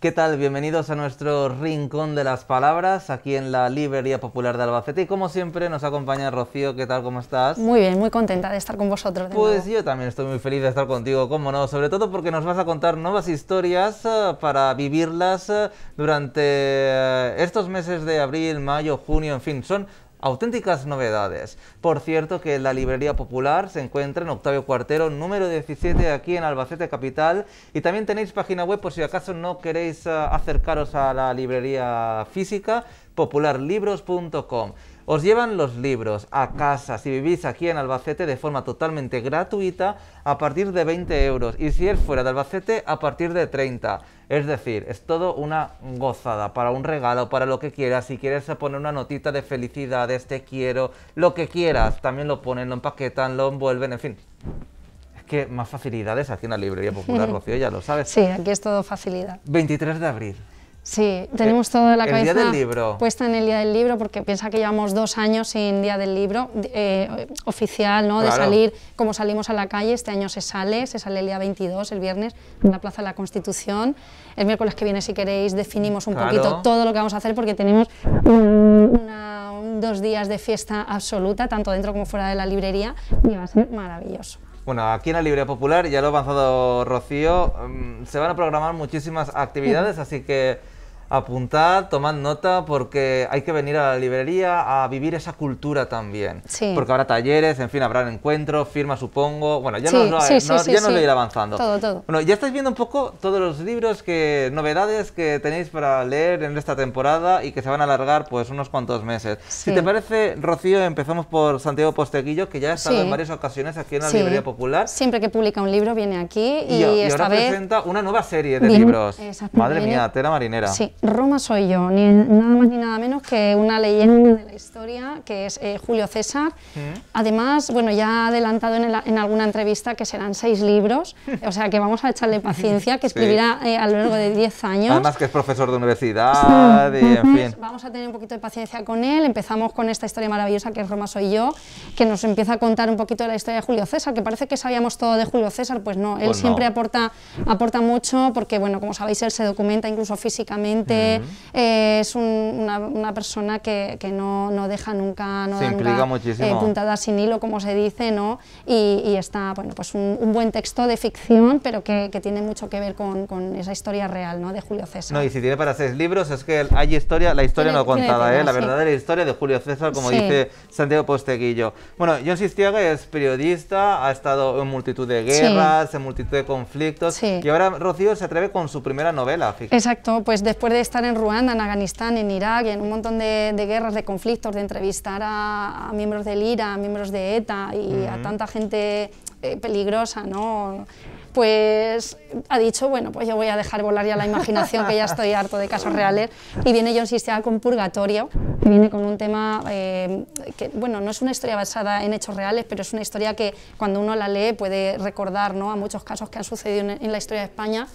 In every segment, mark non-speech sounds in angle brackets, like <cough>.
¿Qué tal? Bienvenidos a nuestro Rincón de las Palabras, aquí en la Librería Popular de Albacete. Y como siempre nos acompaña Rocío, ¿qué tal? ¿Cómo estás? Muy bien, muy contenta de estar con vosotros. pues yo también estoy muy feliz de estar contigo, cómo no, sobre todo porque nos vas a contar nuevas historias eh, para vivirlas eh, durante eh, estos meses de abril, mayo, junio, en fin, son auténticas novedades. Por cierto que la Librería Popular se encuentra en Octavio Cuartero número 17 aquí en Albacete Capital y también tenéis página web por si acaso no queréis eh, acercaros a la librería física popularlibros.com. Os llevan los libros a casa si vivís aquí en Albacete de forma totalmente gratuita a partir de 20 euros y si es fuera de Albacete a partir de 30. Es decir, es todo una gozada para un regalo, para lo que quieras. Si quieres poner una notita de felicidades, te quiero, lo que quieras, también lo ponen, lo empaquetan, lo envuelven, en fin que más facilidades aquí en la librería popular, <laughs> Rocío, ya lo sabes. Sí, aquí es todo facilidad. 23 de abril. Sí, tenemos eh, todo la cabeza puesta en el Día del Libro porque piensa que llevamos dos años sin Día del Libro eh, oficial, ¿no? De salir, como salimos a la calle, este año se sale, se sale el día 22, el viernes, en la Plaza de la Constitución. El miércoles que viene, si queréis, definimos un poquito todo lo que vamos a hacer porque tenemos una, dos días de fiesta absoluta, tanto dentro como fuera de la librería, y va a ser maravilloso. Bueno, aquí en la Librería Popular, ya lo ha avanzado Rocío, mm, se van a programar muchísimas actividades, así que apuntad, tomad nota porque hay que venir a la librería a vivir esa cultura también. Porque habrá talleres, en fin, habrá encuentros, firma supongo. Bueno, ya no, ya nos lo irá avanzando. Bueno, ya estáis viendo un poco todos los libros, que novedades que tenéis para leer en esta temporada y que se van a alargar pues unos cuantos meses. Si te parece, Rocío, empezamos por Santiago Posteguillo, que ya ha estado en varias ocasiones aquí en la Librería Popular. Siempre que publica un libro viene aquí y, ahora presenta una nueva serie de libros. Madre mía, Tera marinera. Roma soy yo, ni nada más ni nada menos que una leyenda de la historia que es eh, Julio César. Mm. Además, bueno, ya ha adelantado en, alguna entrevista que serán seis libros, o sea que vamos a echarle paciencia, que <laughs> escribirá eh, a lo largo de diez años. Además que es profesor de universidad Vamos a tener un poquito de paciencia con él. Empezamos con esta historia maravillosa que es Roma soy yo, que nos empieza a contar un poquito de la historia de Julio César, que parece que sabíamos todo de Julio César, pues no, él pues siempre aporta, aporta mucho porque, bueno, como sabéis, él se documenta incluso físicamente eh, es una, persona que, que no, no, deja nunca, no eh, sin hilo, como se dice, ¿no? Y, está, bueno, pues un, un, buen texto de ficción, pero que, que tiene mucho que ver con, con, esa historia real, ¿no? De Julio César. No, y si tiene para seis libros, es que hay historia, la historia no contada, ¿eh? La verdadera historia de Julio César, como dice Santiago Posteguillo. Bueno, John Sistiaga es periodista, ha estado en multitud de guerras, en multitud de conflictos, y ahora Rocío se atreve con su primera novela. Exacto, pues después de de estar en Ruanda, en Afganistán, en Irak, en un montón de, guerras, de conflictos, de entrevistar a, miembros del IRA, a miembros de ETA y a tanta gente eh, peligrosa, ¿no? pues ha dicho, bueno, pues yo voy a dejar volar ya la imaginación, que ya estoy harto de casos reales, y viene John Sistema con Purgatorio, viene con un tema eh, que, bueno, no es una historia basada en hechos reales, pero es una historia que cuando uno la lee puede recordar ¿no? a muchos casos que han sucedido en la historia de España,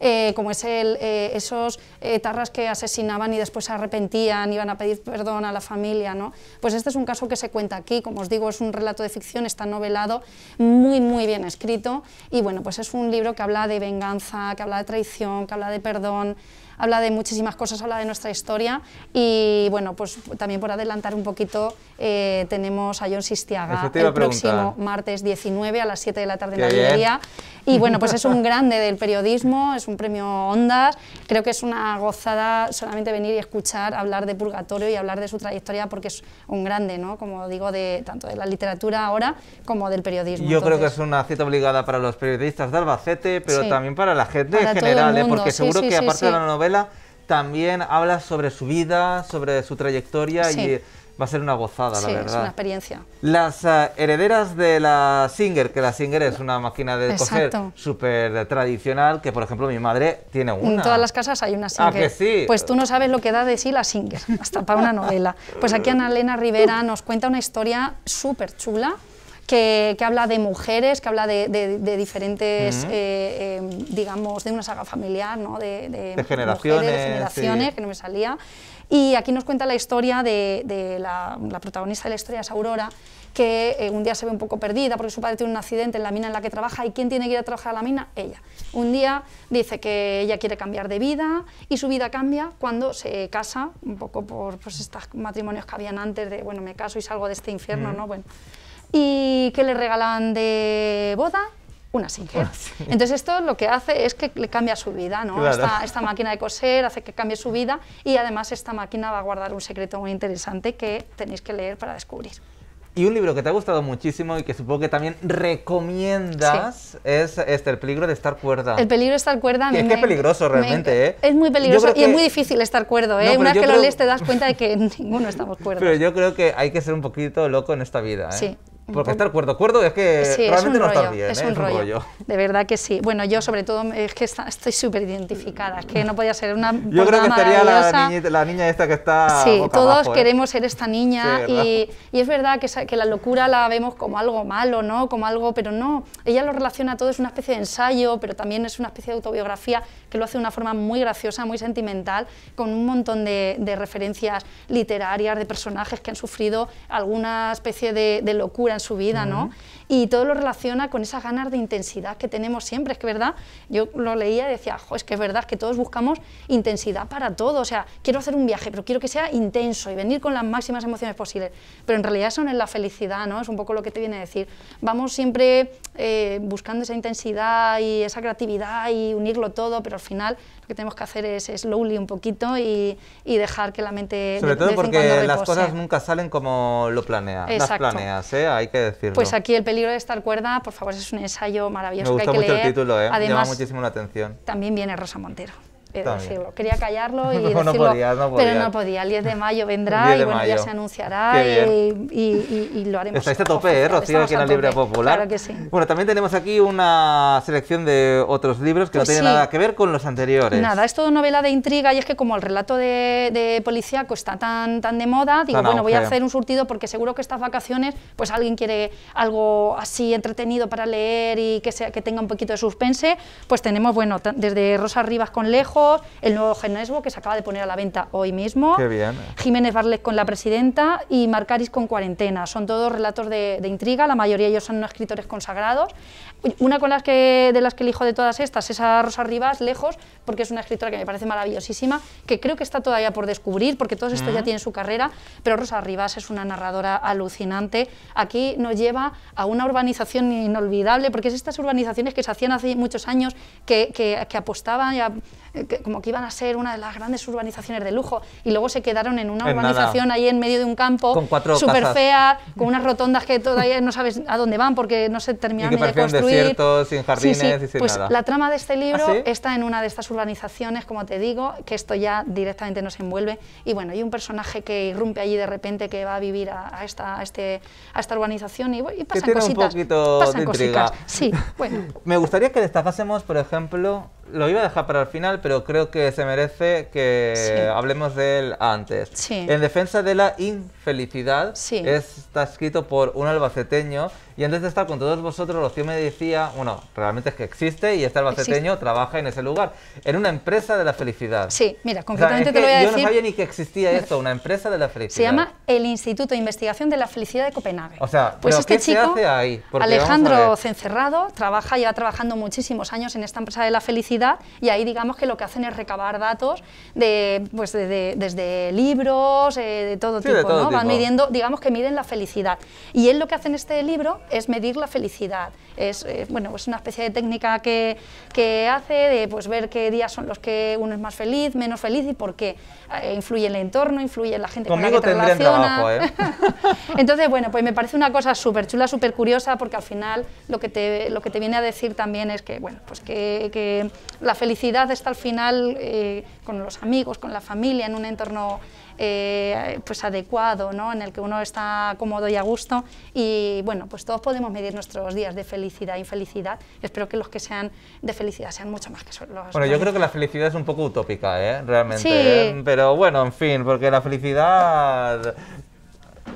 eh, como es el, eh, esos eh, tarras que asesinaban y después se arrepentían, iban a pedir perdón a la familia, ¿no? Pues este es un caso que se cuenta aquí, como os digo, es un relato de ficción, está novelado, muy, muy bien escrito, y bueno, pues es un libro que habla de venganza, que habla de traición, que habla de perdón, habla de muchísimas cosas, habla de nuestra historia y bueno, pues también por adelantar un poquito, eh, tenemos a John Sistiaga el próximo martes 19 a las 7 de la tarde en la librería. Y bueno, pues es un <laughs> grande del periodismo, es un premio Ondas, creo que es una gozada solamente venir y escuchar hablar de Purgatorio y hablar de su trayectoria porque es un grande, ¿no? Como digo, de tanto de la literatura ahora como del periodismo. Yo creo que es una cita obligada para los periodistas de Albacete, pero también para la gente en general, ¿eh? porque seguro que aparte de la novela también habla sobre su vida, sobre su trayectoria y va a ser una gozada, la verdad. es una experiencia. Las eh, herederas de la Singer, que la Singer es una máquina de Exacto. coser súper tradicional, que por ejemplo mi madre tiene una. En todas las casas hay una ah, Singer. sí? Pues tú no sabes lo que da de sí la Singer, hasta para una novela. Pues aquí Ana Elena Rivera nos cuenta una historia súper chula que, habla de mujeres, que habla de, diferentes, eh, em, digamos, de una saga familiar, ¿no? de, de generaciones, generaciones que no me salía. Y aquí nos cuenta la historia de, la, protagonista de la historia es Aurora, que eh, un día se ve un poco perdida porque su padre tiene un accidente en la mina en la que trabaja y quién tiene que ir a trabajar a la mina, ella. Un día dice que ella quiere cambiar de vida y su vida cambia cuando se casa, un poco por pues, estos matrimonios que habían antes de, bueno, me caso y salgo de este infierno, ¿no? Bueno, ¿Y que le regalaban de boda? una Singer. Ah, Entonces esto lo que hace es que le cambia su vida, ¿no? Esta, máquina de coser hace que cambie su vida y además esta máquina va a guardar un secreto muy interesante que tenéis que leer para descubrir. Y un libro que te ha gustado muchísimo y que supongo que también recomiendas es este, El peligro de estar cuerda. El peligro de estar cuerda. es que es peligroso realmente, ¿eh? Es muy peligroso y es muy difícil estar cuerdo, ¿eh? Una vez que lo lees te das cuenta de que <laughs> ninguno estamos cuerdos. Pero yo creo que hay que ser un poquito loco en esta vida, ¿eh? Sí, porque estar cuerdo, cuerdo es que realmente no está bien, es, ¿eh? un, es rollo. un, rollo. De verdad que sí. Bueno, yo sobre todo es que estoy súper identificada, es que no podía ser una Yo creo que estaría la, niña, esta que está Sí, todos ¿eh? queremos ser esta niña y, es verdad que, que, la locura la vemos como algo malo, ¿no? Como algo, pero no, ella lo relaciona todo, es una especie de ensayo, pero también es una especie de autobiografía que lo hace de una forma muy graciosa, muy sentimental, con un montón de, referencias literarias, de personajes que han sufrido alguna especie de, de locura su vida, ¿no? Y todo lo relaciona con esas ganas de intensidad que tenemos siempre, es que verdad, yo lo leía y decía, es que es verdad, que todos buscamos intensidad para todo, o sea, quiero hacer un viaje, pero quiero que sea intenso y venir con las máximas emociones posibles, pero en realidad son no es la felicidad, ¿no? Es un poco lo que te viene a decir, vamos siempre eh, buscando esa intensidad y esa creatividad y unirlo todo, pero al final lo que tenemos que hacer es slowly un poquito y, dejar que la mente... Sobre todo porque las cosas nunca salen como lo planeas. Exacto. las planeas, ¿eh? Pues aquí el peligro de estar cuerda, por favor, es un ensayo maravilloso que hay que leer. ¿eh? muchísimo la atención. También viene Rosa Montero. Eh, quería callarlo y <laughs> decirlo, no podía, no pero no podía. El 10 de mayo vendrá y bueno, ya se anunciará y, lo haremos. sea, este tope, ¿eh, Rocío, aquí en la Libra Popular? Bueno, también tenemos aquí una selección de otros libros que no pues tienen nada que ver con los anteriores. Nada, es todo novela de intriga y es que como el relato de, de policíaco está tan, tan de moda, digo, bueno, voy a hacer un surtido porque seguro que estas vacaciones pues alguien quiere algo así entretenido para leer y que, sea, que tenga un poquito de suspense, pues tenemos, bueno, desde Rosa Rivas con Lejos el nuevo Genesbo que se acaba de poner a la venta hoy mismo, eh. Jiménez Barlet con la presidenta y Marcaris con cuarentena. Son todos relatos de, de intriga, la mayoría de ellos son escritores consagrados. Una con las que, de las que elijo de todas estas es a Rosa Rivas, lejos, porque es una escritora que me parece maravillosísima, que creo que está todavía por descubrir, porque todos estos ya tienen su carrera, pero Rosa Rivas es una narradora alucinante. Aquí nos lleva a una urbanización inolvidable, porque es estas urbanizaciones que se hacían hace muchos años, que, apostaban eh, como que iban a ser una de las grandes urbanizaciones de lujo, y luego se quedaron en una urbanización ahí en medio de un campo, súper fea, con unas rotondas que todavía no sabes a dónde van porque no se terminaron de construir sin jardines pues La trama de este libro ¿Ah, está en una de estas urbanizaciones, como te digo, que esto ya directamente nos envuelve. Y bueno, hay un personaje que irrumpe allí de repente que va a vivir a, esta, este, a esta urbanización y, y pasan que tiene un poquito de intriga. Sí, <laughs> bueno. Me gustaría que destacásemos, por ejemplo, lo iba a dejar para el final, pero creo que se merece que hablemos de él antes. En defensa de la infelicidad, está escrito por un albaceteño y antes de estar con todos vosotros, Rocío que me decía, bueno, realmente es que existe y este albaceteño trabaja en ese lugar, en una empresa de la felicidad. Sí, mira, concretamente te lo voy a decir. Yo no sabía ni que existía esto, una empresa de la felicidad. Se llama el Instituto de Investigación de la Felicidad de Copenhague. O sea, pues este chico, se Alejandro Cencerrado, trabaja, lleva trabajando muchísimos años en esta empresa de la felicidad y ahí digamos que lo que hacen es recabar datos de, pues desde libros, eh, de todo tipo, ¿no? Van midiendo, digamos que miden la felicidad. Y él lo que hace en este libro es medir la felicidad. Es, eh, bueno, es pues una especie de técnica que, hace de pues, ver qué días son los que uno es más feliz, menos feliz y por qué. Eh, influye influye el entorno, influye en la gente con la que te relaciona. <laughs> Entonces, bueno, pues me parece una cosa súper chula, súper curiosa, porque al final lo que, te, lo que te viene a decir también es que, bueno, pues que, que la felicidad está al final eh, con los amigos, con la familia, en un entorno eh, pues adecuado, ¿no? en el que uno está cómodo y a gusto. Y bueno, pues todos podemos medir nuestros días de felicidad e infelicidad. Espero que los que sean de felicidad sean mucho más que los... Bueno, yo creo que la felicidad es un poco utópica, ¿eh? realmente. Sí. ¿eh? Pero bueno, en fin, porque la felicidad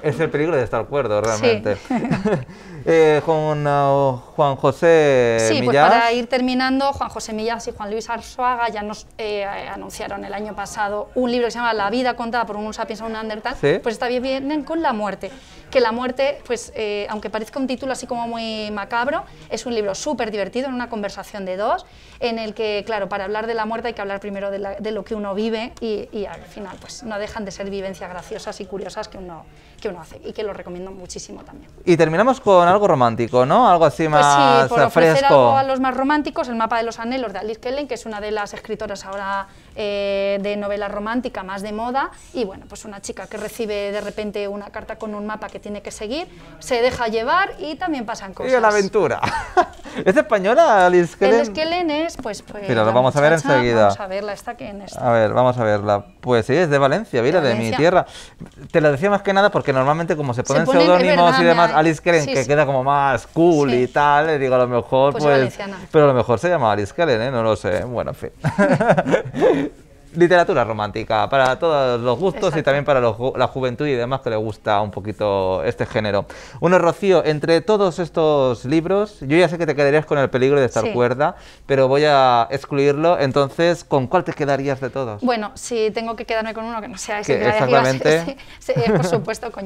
es el peligro de estar cuerdo, realmente. con <laughs> <laughs> eh, uh, Juan José Sí, pues para ir terminando, Juan José Millás y Juan Luis Arzuaga ya nos eh, anunciaron el año pasado un libro que se llama La vida contada por un sapiens o un andertal. pues está bien, vienen con la muerte que La muerte, pues eh, aunque parezca un título así como muy macabro, es un libro súper divertido, en una conversación de dos, en el que, claro, para hablar de la muerte hay que hablar primero de, lo que uno vive y, al final pues no dejan de ser vivencias graciosas y curiosas que uno, que uno hace y que lo recomiendo muchísimo también. Y terminamos con algo romántico, ¿no? Algo así más pues sí, por eh, ofrecer algo a los más románticos, el mapa de los anhelos de Alice Kellen, que es una de las escritoras ahora eh, de novela romántica más de moda y bueno, pues una chica que recibe de repente una carta con un mapa que tiene que seguir, se deja llevar y también pasan cosas. Y la aventura. <laughs> ¿Es española Alice Kellen? Alice Kellen es, pues... pues Mira, lo vamos a ver enseguida. Vamos a verla, está aquí en esta. A ver, vamos a verla. Pues sí, es de Valencia, mira, de, mi tierra. Te lo decía más que nada porque normalmente como se ponen, seudónimos y demás, Alice Kellen, que queda como más cool y tal, le digo, a lo mejor pues... pues pero a lo mejor se llama Alice Kellen, ¿eh? No lo sé. Bueno, en fin. <laughs> literatura romántica, para todos los gustos y también para la juventud y demás que le gusta un poquito este género. Bueno, Rocío, entre todos estos libros, yo ya sé que te quedarías con el peligro de estar cuerda, pero voy a excluirlo. Entonces, ¿con cuál te quedarías de todos? Bueno, si tengo que quedarme con uno que no sea ese exactamente. <laughs> por <laughs> supuesto, con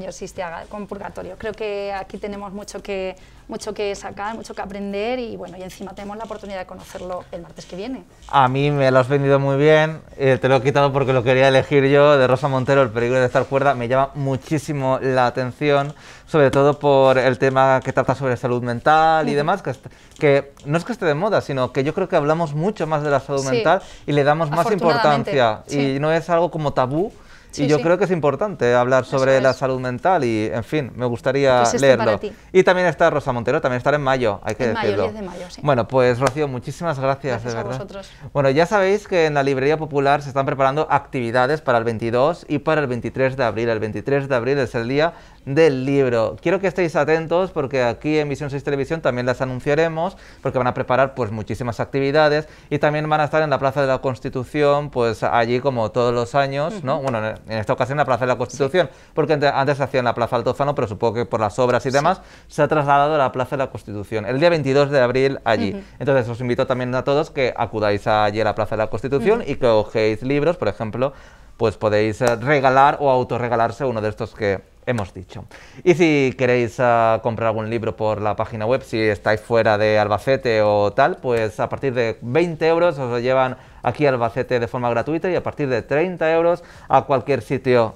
con Purgatorio. Creo que aquí tenemos mucho que mucho que sacar, mucho que aprender y bueno, y encima tenemos la oportunidad de conocerlo el martes que viene. A mí me lo has vendido muy bien, eh, te lo he quitado porque lo quería elegir yo, de Rosa Montero, El peligro de estar cuerda, me llama muchísimo la atención, sobre todo por el tema que trata sobre salud mental y demás, que, que, no es que esté de moda, sino que yo creo que hablamos mucho más de la salud mental y le damos más importancia y no es algo como tabú y yo creo que es importante hablar sobre la salud mental y, en fin, me gustaría pues este leerlo. Y también está Rosa Montero, también estará en mayo, hay que decirlo. Mayo, 10 de mayo, sí. Bueno, pues Rocío, muchísimas gracias, de verdad. A vosotros. Bueno, ya sabéis que en la Librería Popular se están preparando actividades para el 22 y para el 23 de abril. El 23 de abril es el día del libro. Quiero que estéis atentos porque aquí en Visión 6 Televisión también las anunciaremos porque van a preparar pues muchísimas actividades y también van a estar en la Plaza de la Constitución pues allí como todos los años, ¿no? Bueno, en esta ocasión en la Plaza de la Constitución porque antes se hacía en la Plaza Altozano pero supongo que por las obras y demás se ha trasladado a la Plaza de la Constitución el día 22 de abril allí. Entonces os invito también a todos que acudáis allí a la Plaza de la Constitución y que cogéis libros, por ejemplo, pues podéis eh, regalar o autorregalarse uno de estos que hemos dicho. Y si queréis ah, comprar algún libro por la página web, si estáis fuera de Albacete o tal, pues a partir de 20 euros os lo llevan aquí a Albacete de forma gratuita y a partir de 30 euros a cualquier sitio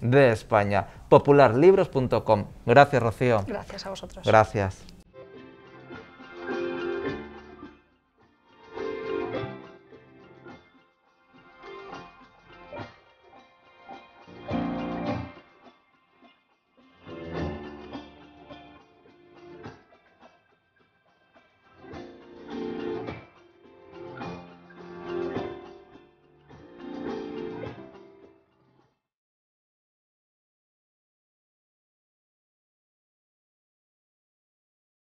de España. Popularlibros.com. Gracias, Rocío. Gracias a vosotros. Gracias.